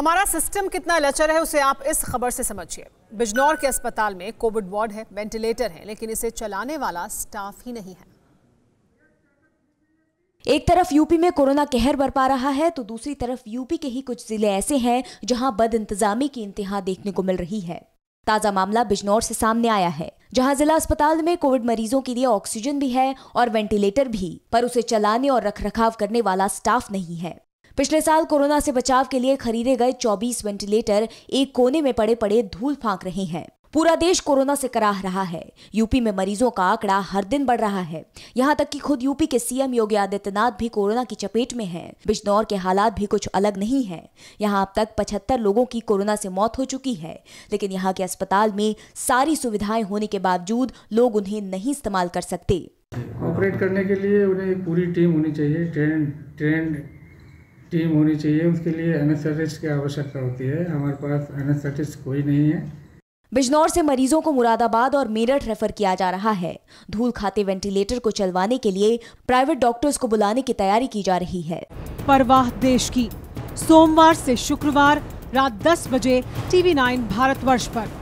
हमारा सिस्टम कितना लचर है उसे आप इस खबर से समझिए बिजनौर के अस्पताल में कोविड वार्ड है वेंटिलेटर है लेकिन इसे चलाने वाला स्टाफ ही नहीं है एक तरफ यूपी में कोरोना कहर बरपा रहा है तो दूसरी तरफ यूपी के ही कुछ जिले ऐसे हैं जहां बद इंतजामी की इंतहा देखने को मिल रही है ताजा मामला बिजनौर से सामने आया है जहां जिला अस्पताल में कोविड मरीजों के लिए ऑक्सीजन भी है और वेंटिलेटर भी पर उसे चलाने और रखरखाव करने वाला स्टाफ नहीं है पिछले साल कोरोना से बचाव के लिए खरीदे गए 24 वेंटिलेटर एक कोने में पड़े पड़े धूल फांक रहे हैं पूरा देश कोरोना से कराह रहा है यूपी में मरीजों का आंकड़ा हर दिन बढ़ रहा है यहाँ तक कि खुद यूपी के सीएम योगी आदित्यनाथ भी कोरोना की चपेट में हैं। बिजनौर के हालात भी कुछ अलग नहीं हैं। यहाँ अब तक 75 लोगों की कोरोना से मौत हो चुकी है लेकिन यहाँ के अस्पताल में सारी सुविधाएं होने के बावजूद लोग उन्हें नहीं इस्तेमाल कर सकते ऑपरेट करने के लिए उन्हें पूरी टीम होनी चाहिए ट्रेन ट्रेन टीम होनी चाहिए उसके लिए एनेस्थेटिस्ट की आवश्यकता होती है हमारे पास एनेस्थेटिस्ट कोई नहीं है बिजनौर से मरीजों को मुरादाबाद और मेरठ रेफर किया जा रहा है धूल खाते वेंटिलेटर को चलवाने के लिए प्राइवेट डॉक्टर्स को बुलाने की तैयारी की जा रही है परवाह देश की सोमवार से शुक्रवार रात 10 बजे टीवी 9 भारतवर्ष पर